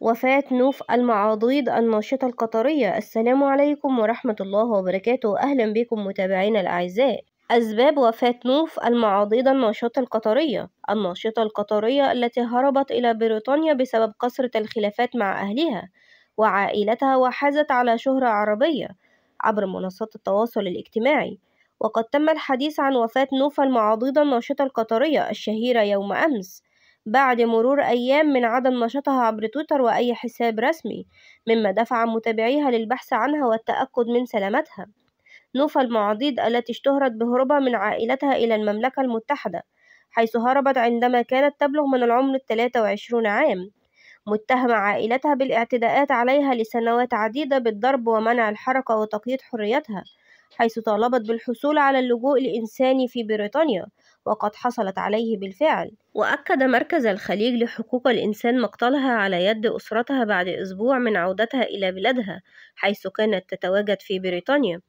وفاة نوف المعاضيد الناشطة القطرية السلام عليكم ورحمة الله وبركاته أهلا بكم متابعينا الأعزاء أسباب وفاة نوف المعاضيد الناشطة القطرية الناشطة القطرية التي هربت إلى بريطانيا بسبب كثرة الخلافات مع أهلها وعائلتها وحازت على شهرة عربية عبر منصات التواصل الاجتماعي وقد تم الحديث عن وفاة نوف المعاضيد الناشطة القطرية الشهيرة يوم أمس بعد مرور أيام من عدم نشاطها عبر تويتر وأي حساب رسمي مما دفع متابعيها للبحث عنها والتأكد من سلامتها نوفا المعاضيد التي اشتهرت بهروبها من عائلتها إلى المملكة المتحدة حيث هربت عندما كانت تبلغ من العمر الثلاثة وعشرون عام متهمة عائلتها بالاعتداءات عليها لسنوات عديدة بالضرب ومنع الحركة وتقييد حريتها حيث طالبت بالحصول على اللجوء الإنساني في بريطانيا وقد حصلت عليه بالفعل وأكد مركز الخليج لحقوق الإنسان مقتلها على يد أسرتها بعد أسبوع من عودتها إلى بلادها حيث كانت تتواجد في بريطانيا